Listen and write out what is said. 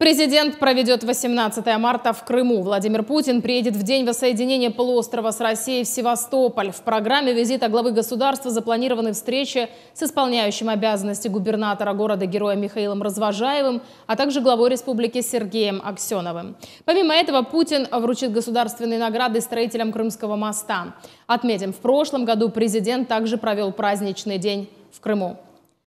Президент проведет 18 марта в Крыму. Владимир Путин приедет в день воссоединения полуострова с Россией в Севастополь. В программе визита главы государства запланированы встречи с исполняющим обязанности губернатора города-героя Михаилом Развожаевым, а также главой республики Сергеем Аксеновым. Помимо этого, Путин вручит государственные награды строителям Крымского моста. Отметим, в прошлом году президент также провел праздничный день в Крыму.